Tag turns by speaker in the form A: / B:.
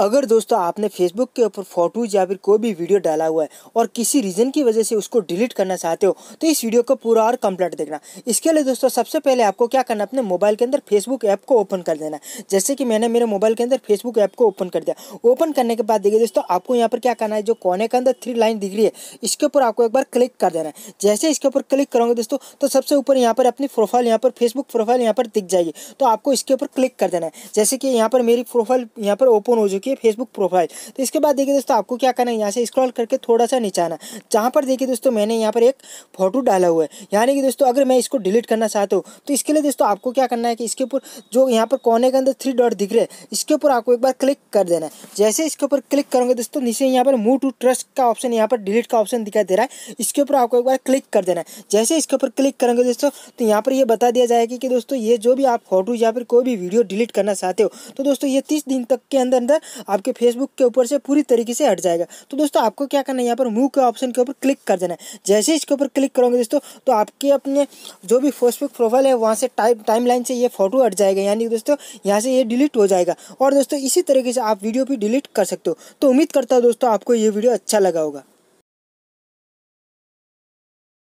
A: अगर दोस्तों आपने फेसबुक के ऊपर फोटोज या फिर कोई भी वीडियो डाला हुआ है और किसी रीज़न की वजह से उसको डिलीट करना चाहते हो तो इस वीडियो को पूरा और कंप्लीट देखना इसके लिए दोस्तों सबसे पहले आपको क्या करना अपने मोबाइल के अंदर फेसबुक ऐप को ओपन कर देना जैसे कि मैंने मेरे मोबाइल के अंदर फेसबुक ऐप को ओपन कर दिया ओपन करने के बाद देखिए दोस्तों आपको यहाँ पर क्या करना है जो कोने के अंदर थ्री लाइन दिख रही है इसके ऊपर आपको एक बार क्लिक कर देना है जैसे इसके ऊपर क्लिक करोगे दोस्तों तो सबसे ऊपर यहाँ पर अपनी प्रोफाइल यहाँ पर फेसबुक प्रोफाइल यहाँ पर दिख जाएगी तो आपको इसके ऊपर क्लिक कर देना है जैसे कि यहाँ पर मेरी प्रोफाइल यहाँ पर ओपन हो चुकी है फेसबुक प्रोफाइल तो इसके बाद देखिए दोस्तों आपको क्या करना है यहाँ से स्क्रॉल करके थोड़ा सा नीचे आना जहाँ पर देखिए दोस्तों मैंने यहाँ पर एक फोटो डाला हुआ है यानी कि दोस्तों अगर मैं इसको डिलीट करना चाहता हूँ तो इसके लिए दोस्तों आपको क्या करना है कि इसके ऊपर जो यहाँ पर कोने के अंदर थ्री डॉट दिख रहे हैं इसके ऊपर आपको एक बार क्लिक कर देना है जैसे इसके ऊपर क्लिक करोगे दोस्तों नीचे यहाँ पर मूव टू ट्रस्ट का ऑप्शन यहाँ पर डिलीट का ऑप्शन दिखाई दे रहा है इसके ऊपर आपको एक बार क्लिक कर देना है जैसे इसके ऊपर क्लिक करेंगे दोस्तों तो यहाँ पर यह बता दिया जाएगा कि दोस्तों ये जो भी आप फोटो या फिर कोई भी वीडियो डिलीट करना चाहते हो तो दोस्तों ये तीस दिन तक के अंदर अंदर आपके फेसबुक के ऊपर से पूरी तरीके से हट जाएगा तो दोस्तों आपको क्या करना है यहाँ पर मूव के ऑप्शन के ऊपर क्लिक कर देना है जैसे इसके ऊपर क्लिक करोगे दोस्तों तो आपके अपने जो भी फेसबुक प्रोफाइल है वहाँ से टाइम टाइम से ये फोटो हट जाएगा यानी दोस्तों यहाँ से ये डिलीट हो जाएगा और दोस्तों इसी तरीके से आप वीडियो भी डिलीट कर सकते हो तो उम्मीद करता हूँ दोस्तों आपको ये वीडियो अच्छा लगा होगा